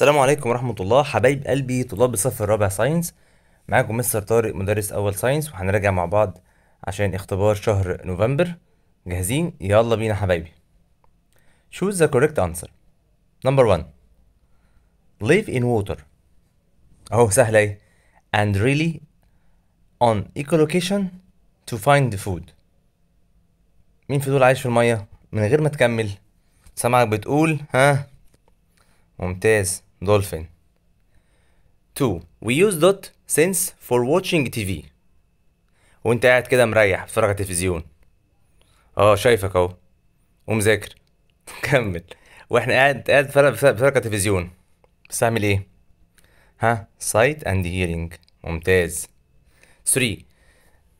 السلام عليكم ورحمة الله حبايب قلبي طلاب الصف الرابع ساينس معاكم مستر طارق مدرس أول ساينس وهنراجع مع بعض عشان اختبار شهر نوفمبر جاهزين يلا بينا حبايبي Choose the correct answer Number 1 Live in water أهو سهلة ايه And really on echolocation to find the food مين في دول عايش في المية من غير ما تكمل سامعك بتقول ها ممتاز dolphin 2 we use dot since for watching TV وانت قاعد كده مريح بتفرج على التلفزيون اه شايفك اهو ومذاكر كمل واحنا قاعد قاعد بتفرج على التلفزيون بس اعمل ايه ها sight and hearing ممتاز 3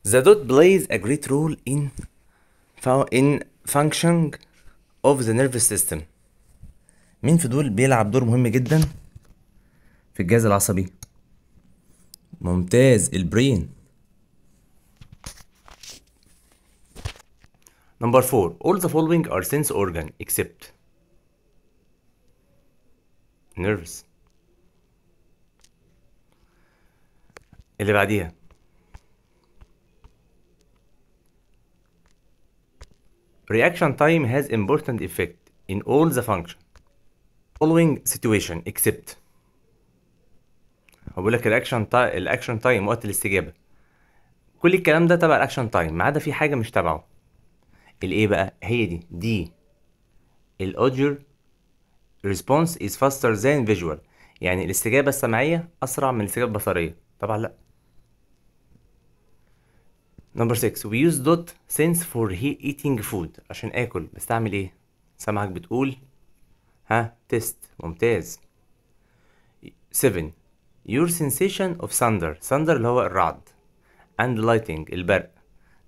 the dot plays a great role in in functioning of the nervous system مين في دول بيلعب دور مهم جدا في الجهاز العصبي ممتاز البرين نمبر 4 All the following are sense organ except nervous اللي بعديها Reaction time has important effect in all the functions following situation except هقول لك الاكشن تايم الاكشن تايم وقت الاستجابه كل الكلام ده تبع الاكشن تايم ما عدا في حاجه مش تبعه الايه بقى هي دي دي الاوجر ريسبونس از فاستر ذان فيجوال يعني الاستجابه السمعيه اسرع من الاستجابه البصريه طبعا لا نمبر 6 we use dot sense for he eating food عشان اكل بستعمل ايه سمعك بتقول ها تيست ممتاز 7 your sensation of thunder thunder اللي هو الرعد and lighting البرق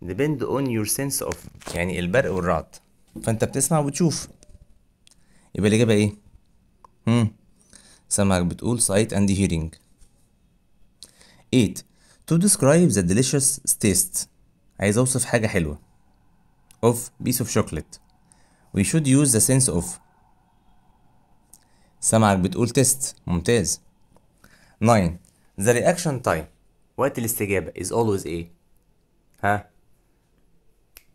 depend on your sense of يعني البرق والرعد فانت بتسمع وتشوف يبقى الاجابه ايه هم سمعك بتقول sight and hearing 8 to describe the delicious taste عايز اوصف حاجه حلوه of piece of chocolate we should use the sense of سامعك بتقول تيست ممتاز 9 The reaction time وقت الاستجابة is always ايه؟ ها؟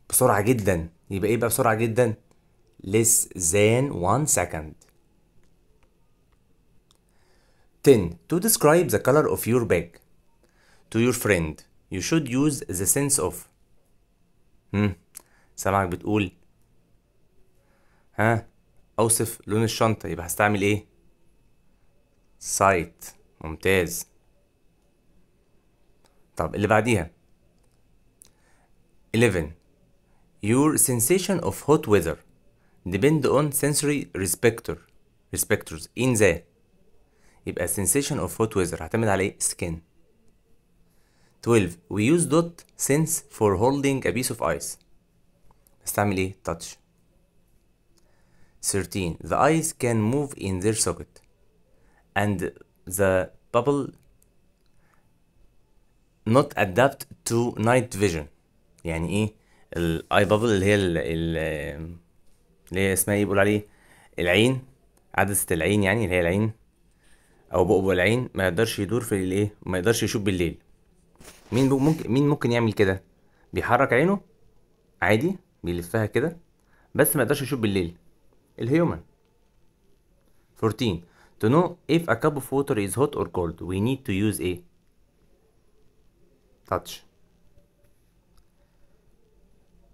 بسرعة جدا يبقى ايه بقى بسرعة جدا؟ less than 1 second 10 To describe the color of your bag to your friend you should use the sense of هم سامعك بتقول ها اوصف لون الشنطة يبقى هستعمل ايه سايت ممتاز طب اللي بعديها 11 Your sensation of hot weather depend on sensory respector respectors in the يبقى sensation of hot weather هعتمد على ايه skin 12 we use dot sense for holding a piece of ice استعمل ايه touch 13. The eyes can move in their socket and the bubble not adapt to night vision يعني ايه الاي بابل اللي هي ال ال اللي هي اسمها ايه بيقول عليه العين عدسة العين يعني اللي هي العين او بؤبؤ العين ما يقدرش يدور في الايه ما يقدرش يشوف بالليل مين ممكن مين ممكن يعمل كده بيحرك عينه عادي بيلفها كده بس ما يقدرش يشوف بالليل الهيومن 14 to know if a cup of water is hot or cold we need to use a touch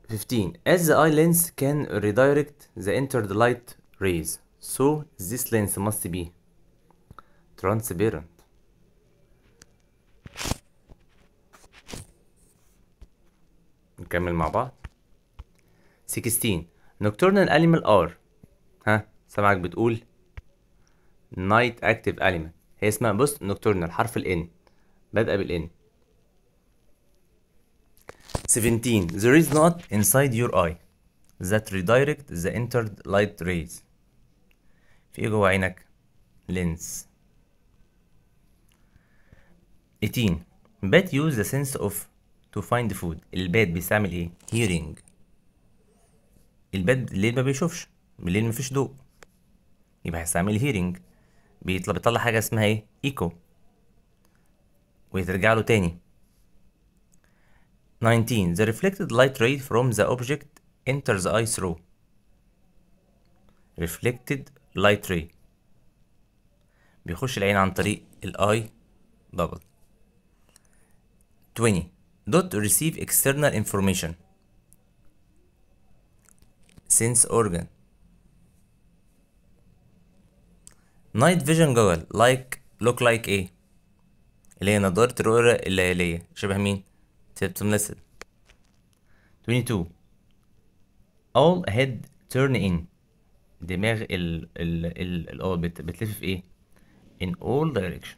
15 as the eye lens can redirect the entered light rays so this lens must be transparent نكمل مع بعض 16 nocturnal animal are ها سامعك بتقول نايت اكتف اليمنت هي اسمها بص نوكتورنال حرف الان بادئه بالان 17 there is not inside your eye that redirect the entered light rays في ايه جوه عينك lens 18 bat use the sense of to find food البات بيستعمل ايه hearing البات ليه ما بيشوفش بالليل مفيش ضوء يبقى هيستعمل هيرنج بيطلع بيطلع حاجة اسمها ايه ايكو ويترجع له تاني 19 the reflected light ray from the object enters the eye through reflected light ray بيخش العين عن طريق الاي بابل 20 dot receive external information sense organ نايت فيجن جوجل لايك لوك لايك ايه اللي هي نضارة الرؤية الليلية شبه مين تبتم لسد 22 all head turn in دماغ ال ال ال ال اه، بت بتلف في ايه in all direction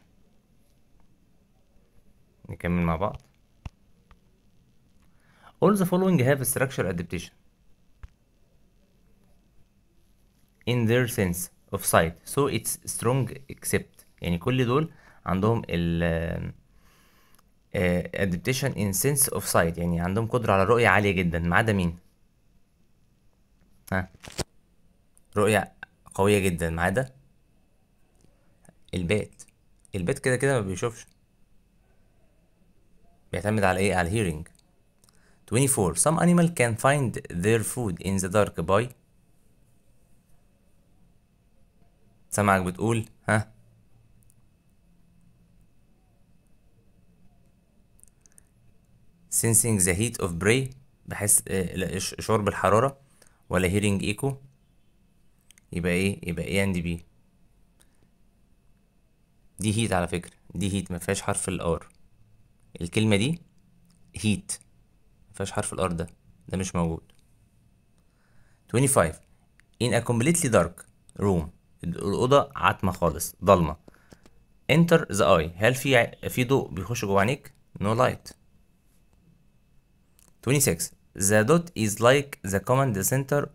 نكمل مع بعض all the following have a structure adaptation in their sense اوف سايت سو اتس سترونج اكسبت يعني كل دول عندهم ال ادابتيشن ان سنس اوف سايت يعني عندهم قدره على الرؤيه عاليه جدا ما عدا مين ها رؤيه قويه جدا ما عدا البيت البيت كده كده ما بيشوفش بيعتمد على ايه على الهيرنج 24 some animal can find their food in the dark by سامعك بتقول ها sensing the heat of prey بحس آه، شعور بالحرارة ولا hearing echo يبقى ايه يبقى ايه عندي بي دي هيت على فكرة دي هيت ما فيهاش حرف الار الكلمة دي هيت ما فيهاش حرف الار ده ده مش موجود 25 in a completely dark room الاوضه عتمه خالص ضلمه انتر ذا اي هل في في ضوء بيخش جوه عينيك نو no لايت 26 the dot is like the كوماند center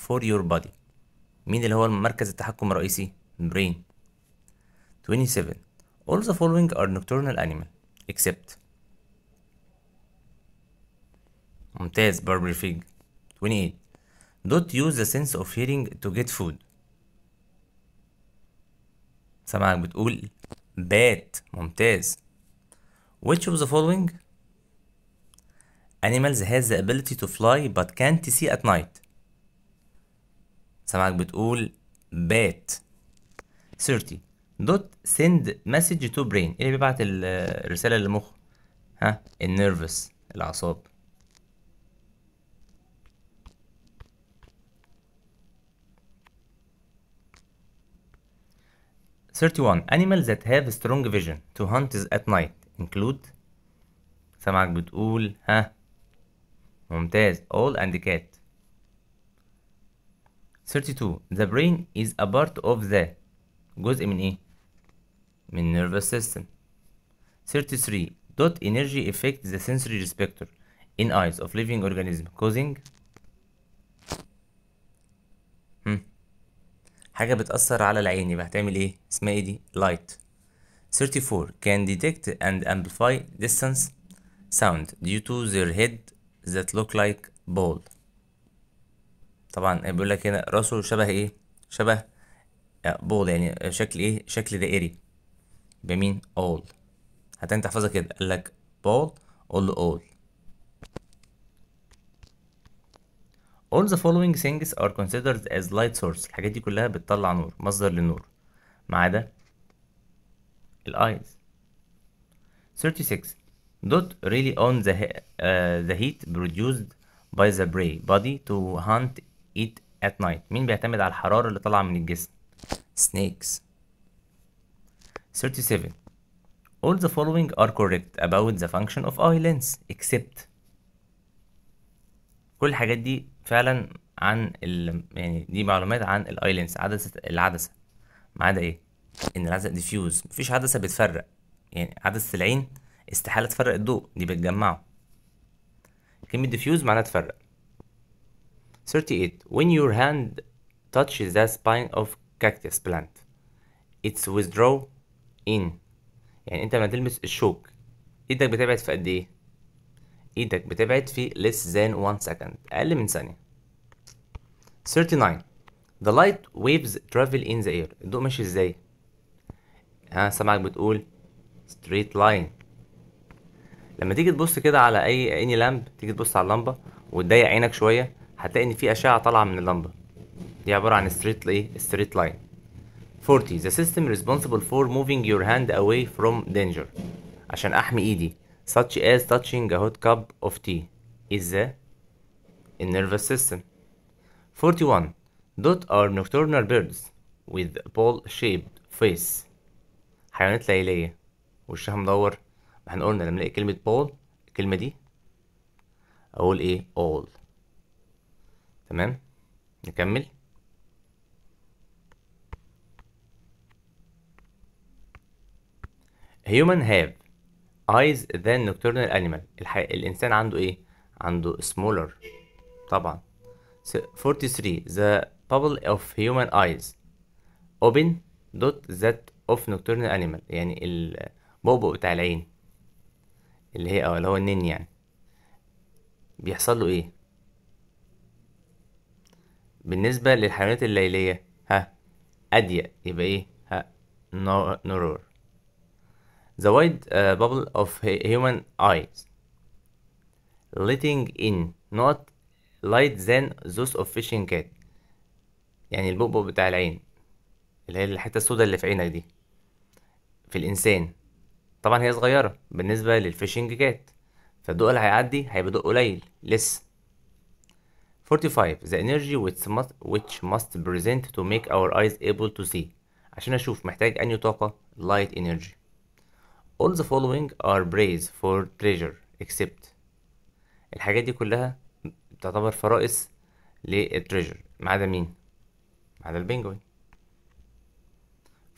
for your body مين اللي هو المركز التحكم الرئيسي brain 27 all the following are nocturnal animal except ممتاز بربر فيج 28 don't use the sense of hearing to get food سامعك بتقول بات ممتاز which of the following animals has the ability to fly but can't see at night سامعك بتقول بات 30 دوت سند مسج تو برين اللي بيبعت الرسالة للمخ ها النيرفس الأعصاب 31. Animals that have strong vision to hunt is at night include سمعك بتقول ها ممتاز all and cat 32 the brain is a part of the جزء من ايه من nervous system 33 dot energy affects the sensory receptor in eyes of living organism causing حاجة بتأثر على العين يبقى هتعمل ايه اسمها ايه دي light 34 can detect and amplify distance sound due to their head that look like ball طبعا بيقول لك هنا راسه شبه ايه شبه بول آه، يعني آه، شكل ايه شكل دائري بمين all هتنتحفظها كده قال لك ball all all all the following things are considered as light source الحاجات دي كلها بتطلع نور مصدر للنور ما عدا eyes 36 dot really on the, uh, the heat produced by the prey body to hunt it at night مين بيعتمد على الحرارة اللي طالعة من الجسم snakes 37 all the following are correct about the function of eye lens except كل الحاجات دي فعلا عن ال... يعني دي معلومات عن الايلينس عدسه العدسه ما عدا ايه ان العدسه ديفيوز مفيش عدسه بتفرق يعني عدسه العين استحاله تفرق الضوء دي بتجمعه كلمه ديفيوز معناها تفرق 38 when your hand touches the spine of cactus plant it's withdraw in يعني انت لما تلمس الشوك ايدك بتبعد في قد ايه ايدك بتبعد في less than 1 second اقل من ثانيه 39 the light waves travel in the air الضوء ماشي ازاي ها سامعك بتقول straight line لما تيجي تبص كده على اي اني لامب تيجي تبص على اللمبه وتضيق عينك شويه هتلاقي ان في اشعه طالعه من اللمبه دي عباره عن ستريت ايه ستريت لاين 40 the system responsible for moving your hand away from danger عشان احمي ايدي such as touching a hot cup of tea is the nervous system. 41. Dot are nocturnal birds with ball-shaped face. حيوانات ليلية وشها مدور ما احنا قلنا لما نلاقي كلمة ball الكلمة دي أقول إيه all تمام نكمل human have eyes than nocturnal animal الح... الإنسان عنده إيه؟ عنده smaller طبعا 43 the bubble of human eyes open dot that of nocturnal animal يعني البؤبؤ بتاع العين اللي هي أو اللي هو النين يعني بيحصل له إيه؟ بالنسبة للحيوانات الليلية ها أضيق يبقى إيه؟ ها نورور the wide uh, bubble of human eyes letting in not light than those of fishing cat يعني البؤبؤ بتاع العين اللي هي الحتة السوداء اللي في عينك دي في الإنسان طبعا هي صغيرة بالنسبة للفيشنج كات فالضوء اللي هيعدي هيبقى ضوء قليل لسه 45 the energy which must, which must present to make our eyes able to see عشان أشوف محتاج أنهي طاقة light energy all the following are praise for treasure except الحاجات دي كلها تعتبر فرائس للتريجر ما عدا مين ما عدا البنجوين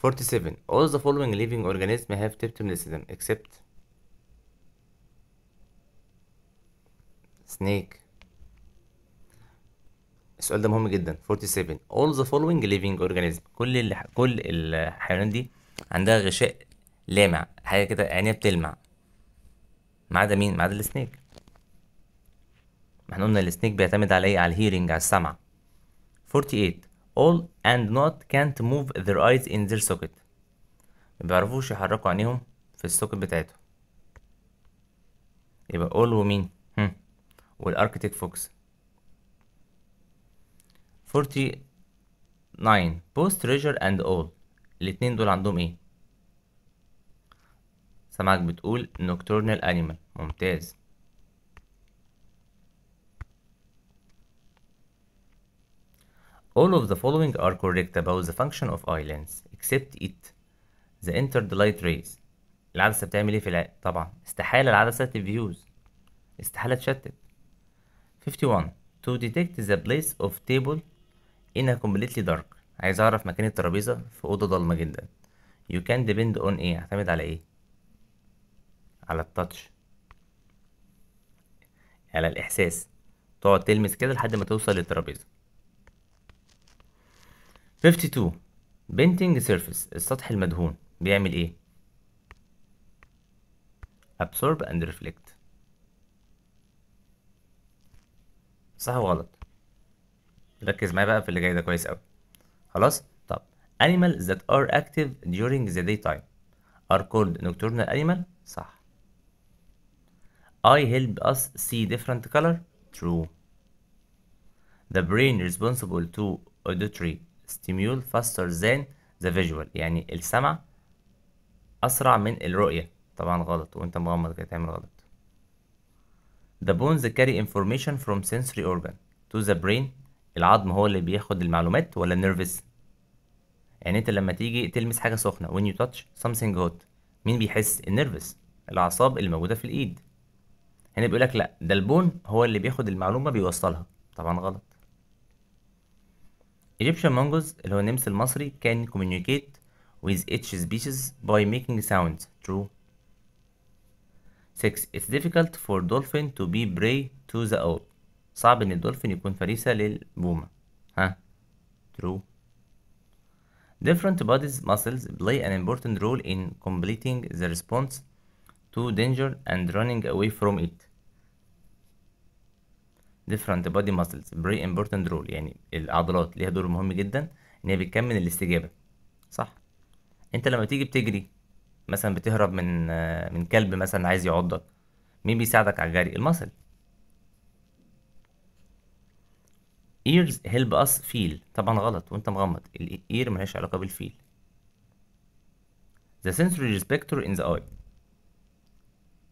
47 all the following living organisms have teptomycin except snake السؤال ده مهم جدا 47 all the following living organisms كل اللي كل الحيوانات دي عندها غشاء لامع حاجه كده عينيه بتلمع ما عدا مين ما عدا السنيك ما احنا قلنا السنيك بيعتمد على ايه على الهيرنج على السمع 48 all and not can't move their eyes in their socket ما بيعرفوش يحركوا عينيهم في السوكت بتاعتهم يبقى all ومين هم والاركتيك فوكس 49 post treasure and all الاتنين دول عندهم ايه سمعك بتقول nocturnal animal ممتاز All of the following are correct about the function of islands except it the entered light rays العدسة بتعمل ايه في العقل طبعا استحالة العدسة تفيوز استحالة تشتت 51 to detect the place of table in a completely dark عايز اعرف مكان الترابيزة في أوضة ضلمة جدا you can depend on ايه اعتمد على ايه على التاتش على الإحساس تقعد تلمس كده لحد ما توصل للترابيزة 52 بينتنج سيرفيس السطح المدهون بيعمل ايه؟ absorb and reflect صح وغلط ركز معايا بقى في اللي جاي ده كويس قوي خلاص طب animals that are active during the daytime are called nocturnal animal صح eye help us see different color? True. The brain responsible to auditory stimuli faster than the visual يعني السمع أسرع من الرؤية طبعا غلط وانت مغمض كده تعمل غلط The bones carry information from sensory organ to the brain العظم هو اللي بياخد المعلومات ولا nervous؟ يعني انت لما تيجي تلمس حاجة سخنة when you touch something hot مين بيحس النيرفس الأعصاب اللي موجودة في الإيد هنا بيقول لك لا ده البون هو اللي بياخد المعلومه بيوصلها طبعا غلط Egyptian mongoose اللي هو النمس المصري كان communicate with each species by making sounds true 6 it's difficult for dolphin to be prey to the owl صعب ان الدولفين يكون فريسة للبومة ها true different bodies muscles play an important role in completing the response to danger and running away from it different body muscles play important role يعني العضلات ليها دور مهم جدا ان هي بتكمل الاستجابه صح انت لما تيجي بتجري مثلا بتهرب من من كلب مثلا عايز يعضك مين بيساعدك على الجري المصل ears help us feel طبعا غلط وانت مغمض الاير ملهاش علاقه بالفيل the sensory receptor in the eye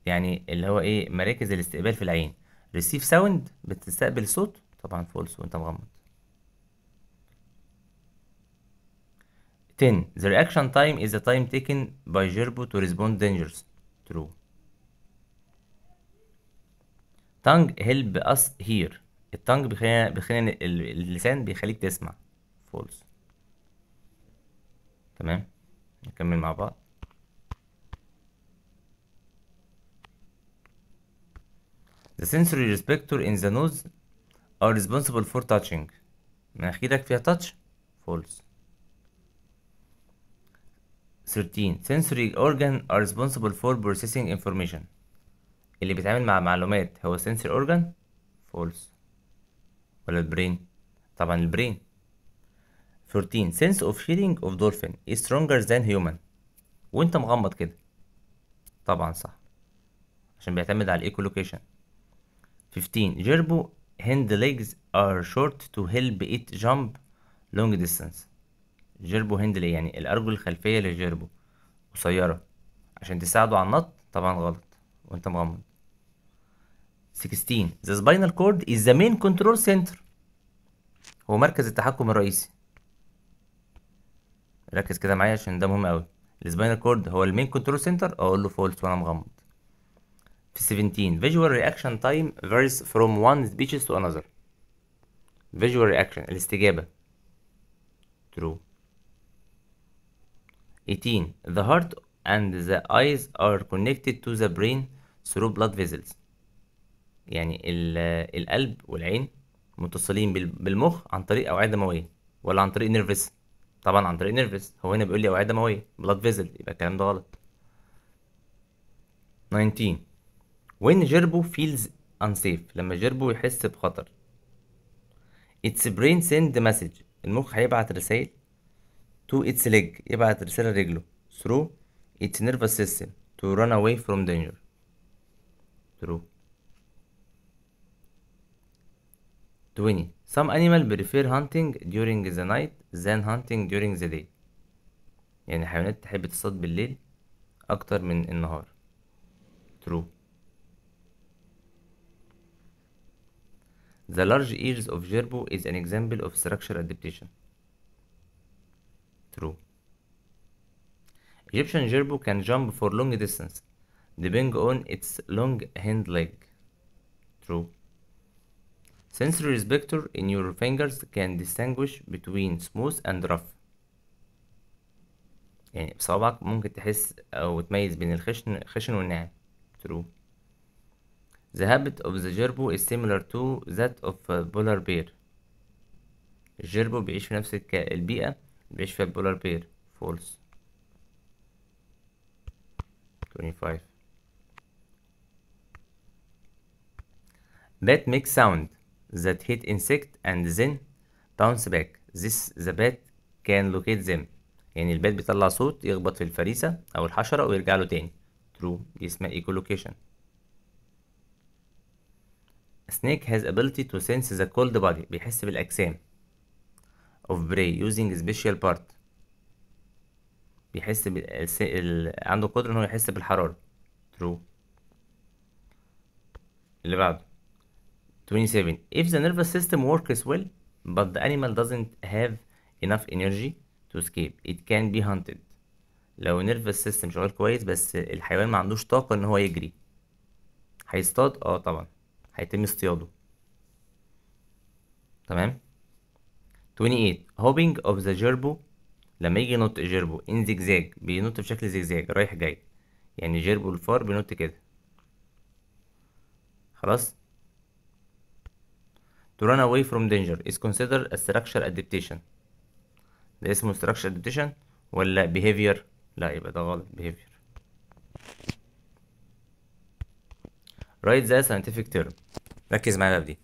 يعني اللي هو ايه مراكز الاستقبال في العين ريسيف ساوند بتستقبل صوت طبعا فولس وانت مغمض 10 the reaction time is the time taken by gerbo to respond dangerous true tongue help us hear التانج بيخلينا بيخلينا اللسان بيخليك تسمع فولس تمام نكمل مع بعض The sensory receptor in the nose are responsible for touching مناخيرك فيها touch false 13 sensory organ are responsible for processing information اللي بيتعامل مع معلومات هو sensory organ false ولا البرين طبعا البرين 14 sense of hearing of dolphin is stronger than human وانت مغمض كده طبعا صح عشان بيعتمد على الايكولوكيشن 15 جيربو هند ليجز ار شورت تو هيلب ات جامب لونج ديستانس جيربو هند يعني الارجل الخلفيه للجيربو قصيره عشان تساعده على النط طبعا غلط وانت مغمض 16 ذا spinal cord is the main control center هو مركز التحكم الرئيسي ركز كده معايا عشان ده مهم قوي السباينال كورد هو المين كنترول سنتر اقول له فولس وانا مغمض في 17 visual reaction time varies from one species to another visual reaction الاستجابة true 18 the heart and the eyes are connected to the brain through blood vessels يعني القلب والعين متصلين بالمخ عن طريق أوعية دموية ولا عن طريق نيرفس طبعا عن طريق نيرفس هو هنا بيقول لي أوعية دموية blood vessel يبقى الكلام ده غلط 19 when جيربو feels unsafe لما جيربو يحس بخطر its brain send message المخ هيبعت رسائل to its leg يبعت رسالة لرجله through its nervous system to run away from danger through 20 some animal prefer hunting during the night than hunting during the day يعني الحيوانات تحب تصطاد بالليل اكتر من النهار true The large ears of gerbil is an example of structural adaptation. True. Egyptian gerbil can jump for long distance, depending on its long hind leg. True. Sensory receptor in your fingers can distinguish between smooth and rough. يعني بصوابعك ممكن تحس أو تميز بين الخشن خشن والناعم. True. The habit of the gerbo is similar to that of a polar bear الجربو بيعيش في نفس البيئة اللي بيعيش فيها البولار بير False. 25 Bat makes sound that hit insect and then bounce back. This the bat can locate them. يعني البات بيطلع صوت يخبط في الفريسة أو الحشرة ويرجع له تاني. True دي اسمها echolocation. snake has ability to sense the cold body بيحس بالأجسام of prey using special part بيحس بال... ال... عنده قدرة إن هو يحس بالحرارة true اللي بعده 27 if the nervous system works well but the animal doesn't have enough energy to escape it can be hunted لو nervous system شغال كويس بس الحيوان ما عندوش طاقة ان هو يجري هيصطاد اه طبعا هيتم اصطياده تمام 28 هوبينج اوف ذا جيربو لما يجي ينط جيربو ان زجزاج بينط بشكل زجزاج رايح جاي يعني جيربو الفار بينط كده خلاص to run away from danger is considered a structure adaptation ده اسمه structure adaptation ولا behavior لا يبقى ده غلط behavior write the scientific term ركز معايا دي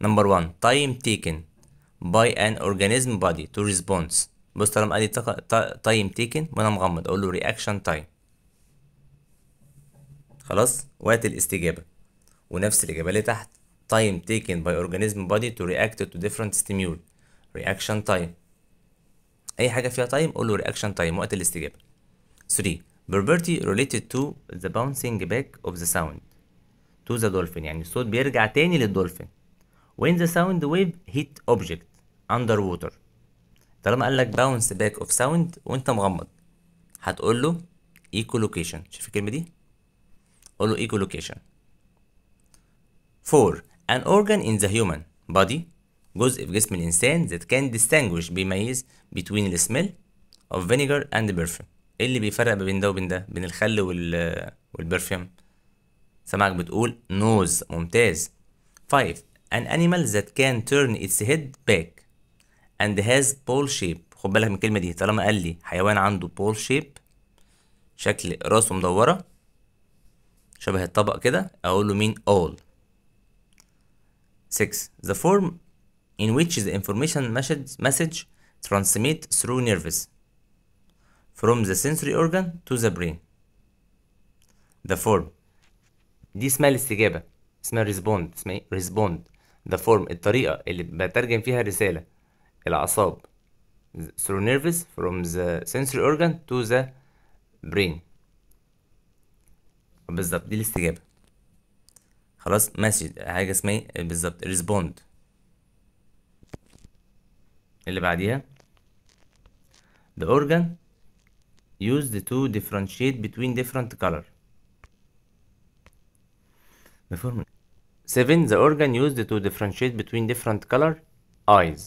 نمبر 1 تايم تيكن باي ان اورجانيزم بادي تو ريسبونس بص طالما قال لي تايم تيكن وانا مغمض اقول له رياكشن تايم خلاص وقت الاستجابه ونفس الاجابه اللي تحت تايم تيكن باي اورجانيزم body تو رياكت تو ديفرنت ستيمول رياكشن تايم اي حاجه فيها تايم قول له رياكشن تايم وقت الاستجابه 3 property ريليتد تو ذا باونسينج باك اوف ذا ساوند to the dolphin يعني الصوت بيرجع تاني للدولفين when the sound wave hit object underwater طالما قال لك bounce back of sound وانت مغمض هتقول له echolocation شوف الكلمه دي قول له echolocation 4 an organ in the human body جزء في جسم الانسان that can distinguish بيميز between the smell of vinegar and the perfume ايه اللي بيفرق ما بين ده وبين ده بين الخل وال والبرفيوم سمعك بتقول nose ممتاز 5 an animal that can turn its head back and has pole shape خد بالك من الكلمة دي طالما قال لي حيوان عنده pole shape شكل راسه مدورة شبه الطبق كده أقول له مين all 6 the form in which the information message, message transmit through nerves from the sensory organ to the brain the form دي اسمها الاستجابه اسمها ريسبوند اسمها ايه ريسبوند ذا فورم الطريقه اللي بترجم فيها الرساله الاعصاب through nervous from the sensory organ to the brain بالظبط دي الاستجابه خلاص ماشي حاجه اسمها ايه بالظبط ريسبوند اللي بعديها the organ used to differentiate between different color بفورم 7 the organ used to differentiate between different color eyes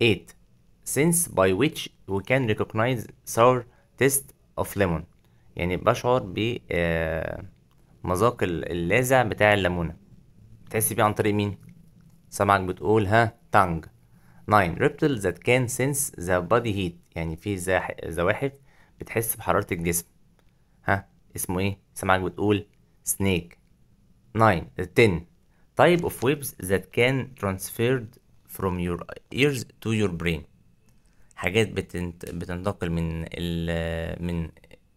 8 sense by which we can recognize sour taste of lemon يعني بشعر ب مذاق اللاذع بتاع الليمونة بتحس بيه عن طريق مين؟ سمعك بتقول ها تانج 9 reptiles that can sense the body heat يعني في زواحف بتحس بحرارة الجسم ها اسمه ايه؟ سمعك بتقول snake 9 10 type of waves that can transferred from your ears to your brain حاجات بتنت... بتنتقل من ال... من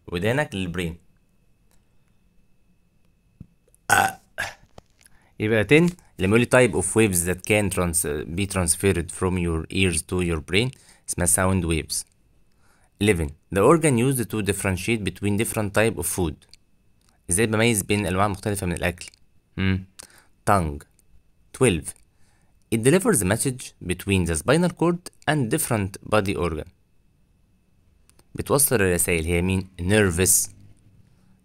ودانك للبرين يبقى 10 لما يقول type of waves that can trans... be transferred from your ears to your brain اسمها sound waves 11 the organ used to differentiate between different type of food ازاي بميز بين الانواع المختلفه من الاكل Mm. Tongue. 12. It delivers a message between the spinal cord and different body organ. بتوصل الرسائل هي مين؟ nervous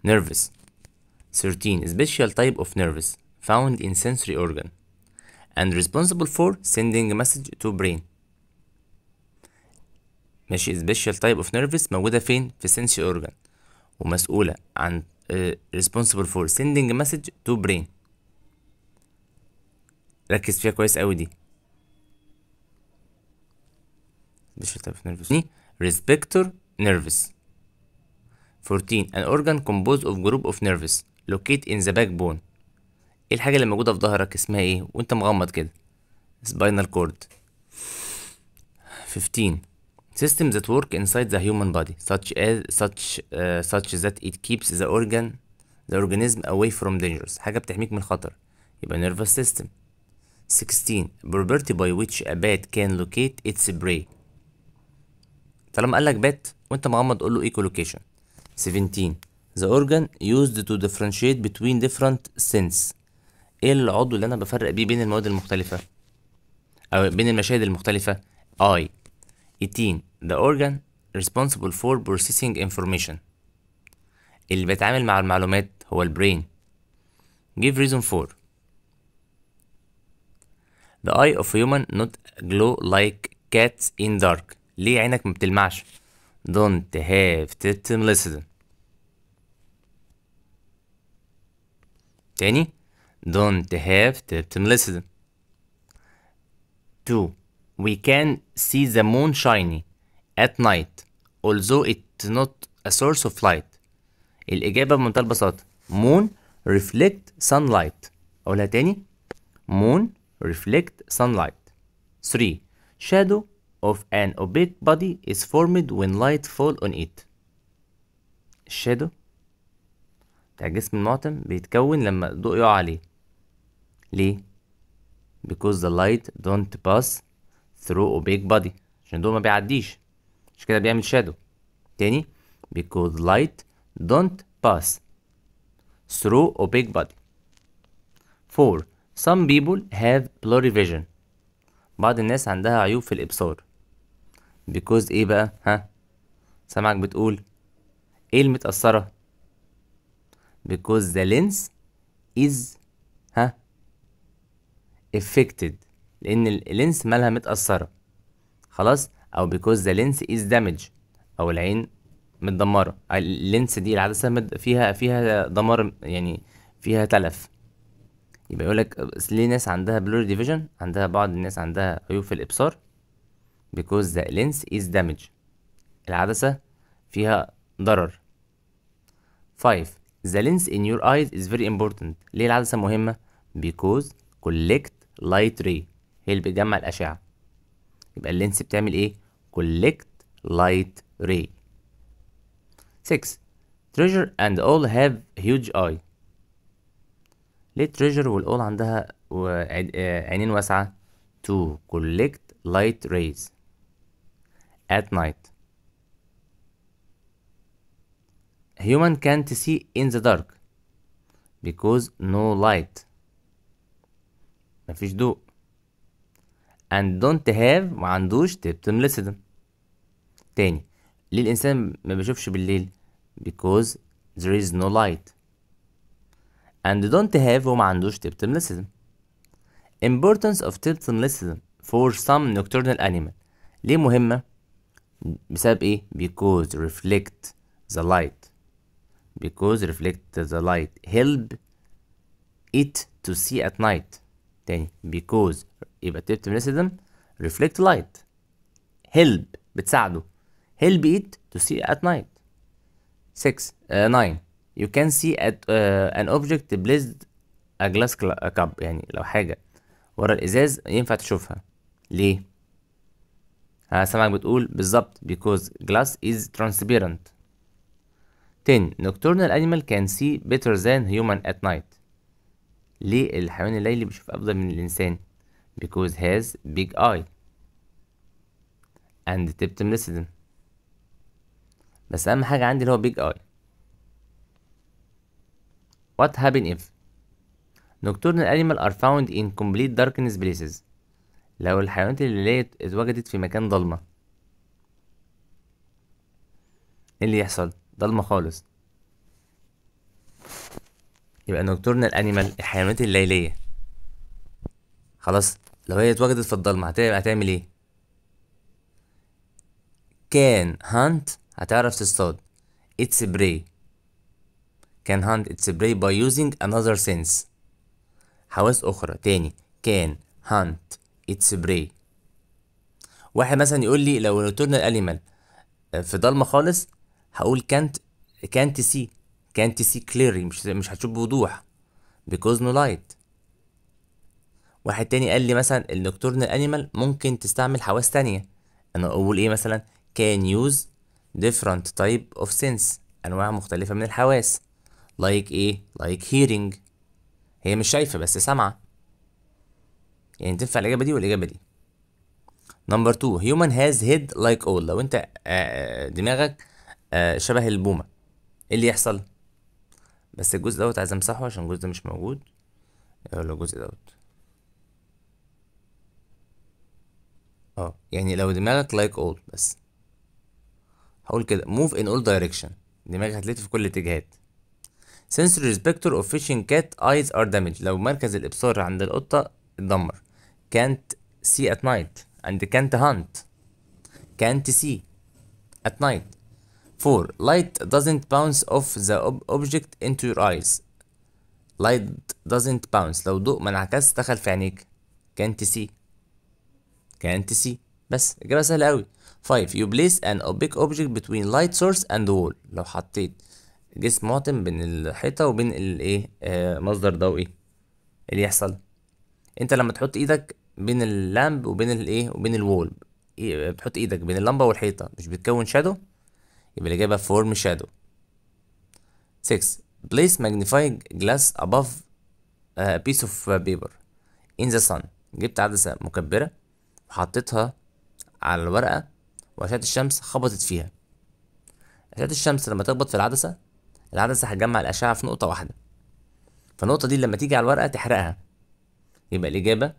nervous 13 special type of nervous found in sensory organ and responsible for sending a message to brain ماشي special type of nervous موجودة فين؟ في sensory organ ومسؤولة عن uh, responsible for sending a message to brain ركز فيها كويس قوي دي digital type of nervous respector nervous 14 an organ composed of group of nerves located in the backbone ايه الحاجه اللي موجوده في ظهرك اسمها ايه وانت مغمض كده spinal cord 15 systems that work inside the human body such as such uh, such that it keeps the organ the organism away from dangers حاجه بتحميك من الخطر يبقى nervous system 16 property by which a bat can locate its prey طالما قال لك bat وانت مغمض قول له echolocation 17 the organ used to differentiate between different scents ايه العضو اللي انا بفرق بيه بين المواد المختلفه او بين المشاهد المختلفه I 18 the organ responsible for processing information اللي بيتعامل مع المعلومات هو البرين give reason for The eye of human not glow like cats in dark ليه عينك ما بتلمعش Don't have titmlisden تاني Don't have titmlisden Two We can see the moon shiny at night although it's not a source of light الإجابة بمنتهى البساطة Moon reflect sunlight أقولها تاني Moon reflect sunlight. 3. Shadow of an opaque body is formed when light fall on it. Shadow, بتاع الجسم المعتم بيتكون لما الضوء يقع عليه. ليه؟ Because the light don't pass through opaque body عشان الضوء ما بيعديش عشان كده بيعمل shadow. تاني because light don't pass through opaque body. 4. Some people have blurry vision بعض الناس عندها عيوب في الإبصار because إيه بقى ها سامعك بتقول إيه المتأثرة because the lens is ها affected لأن اللينس مالها متأثرة خلاص أو because the lens is damaged أو العين متدمرة اللينس دي العدسة فيها فيها دمار يعني فيها تلف يبقى يقول لك ليه ناس عندها بلوري ديفيجن عندها بعض الناس عندها عيوب في الابصار because the lens is damaged العدسة فيها ضرر 5 the lens in your eyes is very important ليه العدسة مهمة because collect light ray هي اللي بتجمع الأشعة يبقى اللينس بتعمل ايه collect light ray 6 treasure and all have huge eye ليه treasure والall عندها عينين واسعة to collect light rays at night human can't see in the dark because no light مفيش ضوء and don't have معندوش تبتم لسدم تاني ليه الإنسان ما بيشوفش بالليل because there is no light and don't have وما عندوش تبتمليسيزم importance of tibetalism for some nocturnal animal ليه مهمة؟ بسبب ايه؟ because reflect the light because reflect the light help it to see at night تاني because يبقى tibetalism reflect light help بتساعده help it to see at night 6 uh, 9 you can see at uh, an object placed a glass cup يعني لو حاجة ورا الإزاز ينفع تشوفها ليه؟ هسمعك بتقول بالظبط because glass is transparent 10 nocturnal animal can see better than human at night ليه الحيوان الليلي بيشوف أفضل من الإنسان because has big eye and tiptum listen بس أهم حاجة عندي اللي هو big eye What happen if Nocturnal animal are found in complete darkness places لو الحيوانات الليلية اتوجدت في مكان ضلمة ايه اللي يحصل ضلمة خالص يبقى nocturnal animal الحيوانات الليلية خلاص لو هي اتوجدت في الضلمة هتعمل ايه كان هانت هتعرف تصطاد اتس بري can hunt its prey by using another sense حواس أخرى تاني can hunt its prey واحد مثلا يقول لي لو نوتورنال أليمال آه، في ضلمة خالص هقول can't can't see can't see clearly مش مش هتشوف بوضوح because no light واحد تاني قال لي مثلا النوكتورنال أنيمال ممكن تستعمل حواس تانية أنا أقول إيه مثلا can use different type of sense أنواع مختلفة من الحواس لايك like ايه لايك like hearing هي مش شايفه بس سامعه يعني تنفع الاجابه دي والاجابه دي نمبر 2 هيومن هاز هيد لايك اول لو انت آه، آه، دماغك آه، شبه البومه ايه اللي يحصل بس الجزء دوت عايز امسحه عشان الجزء ده مش موجود ولا الجزء دوت اه يعني لو دماغك لايك اول بس هقول كده موف ان اول دايركشن دماغك هتلف في كل الاتجاهات sensory specter of fishing cat eyes are damaged لو مركز الابصار عند القطه اتدمر can't see at night and can't hunt can't see at night 4 light doesn't bounce off the ob object into your eyes light doesn't bounce لو ضوء منعكس انعكس دخل في عينيك can't see can't see بس اجابه سهلة قوي 5 you place an opaque object between light source and the wall لو حطيت جسم معتم بين الحيطة وبين الايه آه مصدر ضوئي إيه اللي يحصل انت لما تحط ايدك بين اللامب وبين الايه وبين الوول إيه، بتحط ايدك بين اللمبة والحيطة مش بتكون شادو يبقى الإجابة فورم شادو 6 place magnifying glass above a piece of paper in the sun جبت عدسة مكبرة وحطيتها على الورقة وأشعة الشمس خبطت فيها أشعة الشمس لما تخبط في العدسة العدسة هتجمع الأشعة في نقطة واحدة فالنقطة دي لما تيجي على الورقة تحرقها يبقى الإجابة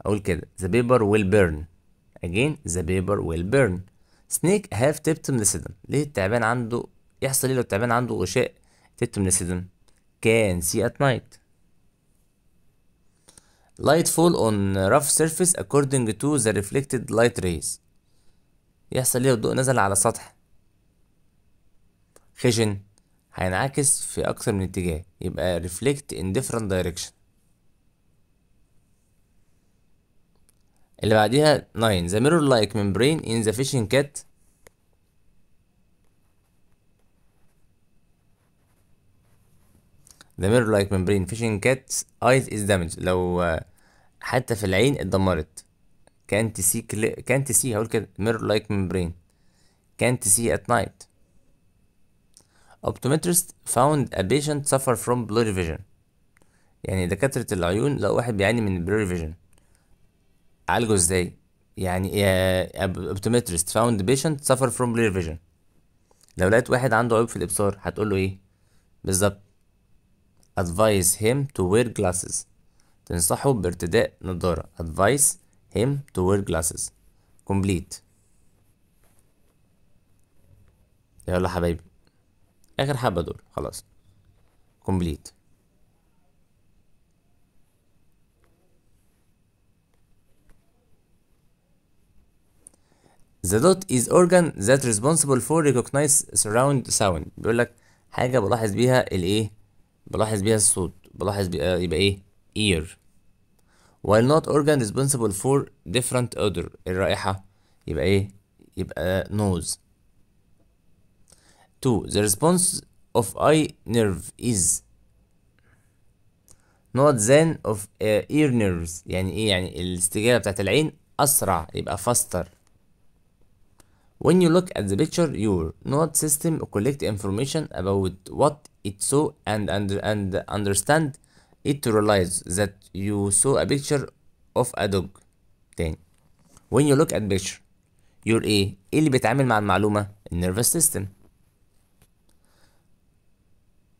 أقول كده the paper will burn again the paper will burn snake have تبتم لسدم ليه التعبان عنده يحصل ايه لو التعبان عنده غشاء تبتم لسدم can see at night light fall on rough surface according to the reflected light rays يحصل ايه لو الضوء نزل على سطح خشن هينعكس في أكتر من اتجاه يبقى reflect in different direction اللي بعديها 9 the mirror like membrane in the fishing cat the mirror like membrane fishing cat's eyes is damaged لو حتى في العين اتدمرت can't see can't see هقول كده mirror like membrane can't see at night optometrist found a patient suffer from blurry vision يعني دكاترة العيون لو واحد بيعاني من blurry vision عالجه ازاي يعني optometrist found a patient suffer from blurry vision لو لقيت واحد عنده عيوب في الابصار هتقول له ايه بالظبط advise him to wear glasses تنصحه بارتداء نظارة advise him to wear glasses complete يلا حبايبي اخر حبه دول خلاص كومبليت The dot is organ that responsible for recognize surround sound بيقول لك حاجة بلاحظ بيها الايه بلاحظ بيها الصوت بلاحظ بيها يبقى ايه ear while not organ responsible for different odor الرائحة يبقى ايه يبقى nose 2. The response of eye nerve is not then of uh, ear nerves يعني ايه يعني الاستجابة بتاعت العين أسرع يبقى faster When you look at the picture your nerve system collect information about what it saw and, and and understand it to realize that you saw a picture of a dog تاني When you look at picture your ايه؟ ايه اللي بيتعامل مع المعلومة؟ nervous system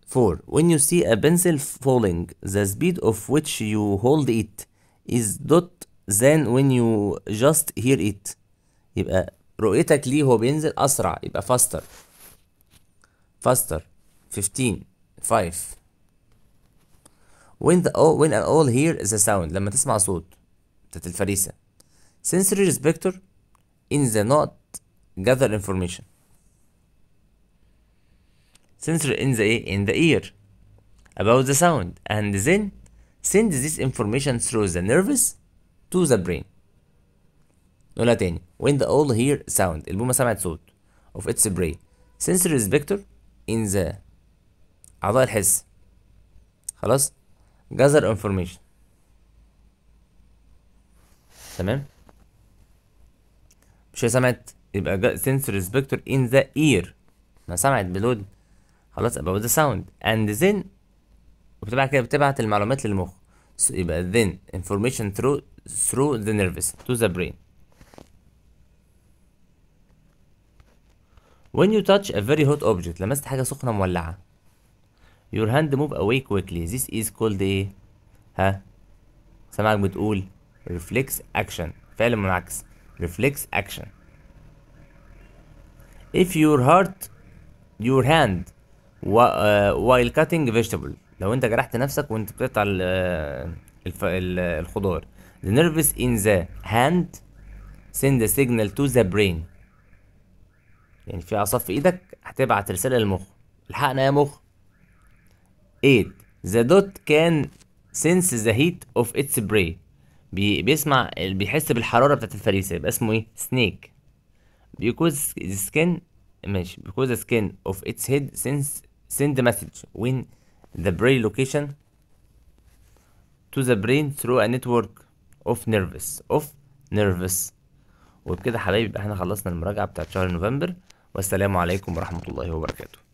4. When you see a pencil falling, the speed of which you hold it is not than when you just hear it. يبقى رؤيتك ليه هو بينزل أسرع يبقى faster. Faster. 15. 5. When the all, when and all hear the sound لما تسمع صوت بتاعت الفريسة. Sensory respector in the not gather information sensor in the in the ear about the sound and then send this information through the nerves to the brain نقولها تاني when the all hear sound البومة سمعت صوت of its brain sensory vector in the أعضاء الحس خلاص gather information تمام مش هي سمعت يبقى sensory vector in the ear ما سمعت بلود خلاص about the sound and then وبتبعت كده بتبعت المعلومات للمخ so يبقى then information through through the nervous to the brain when you touch a very hot object لمست حاجة سخنة مولعة your hand move away quickly this is called ايه ها سامعك بتقول reflex action فعل منعكس reflex action if your heart your hand وايل كاتنج فيجيتابل لو انت جرحت نفسك وانت بتقطع آه، الخضار the nerves in the hand send a signal to the brain يعني في اعصاب في ايدك هتبعت رساله للمخ الحقنا يا مخ 8 the dot can sense the heat of its prey بيسمع بيحس بالحراره بتاعت الفريسه يبقى اسمه ايه سنيك because the skin ماشي because the skin of its head send message when the brain location to the brain through a network of nervous of nervous وبكده حبايبي يبقى احنا خلصنا المراجعة بتاعت شهر نوفمبر والسلام عليكم ورحمة الله وبركاته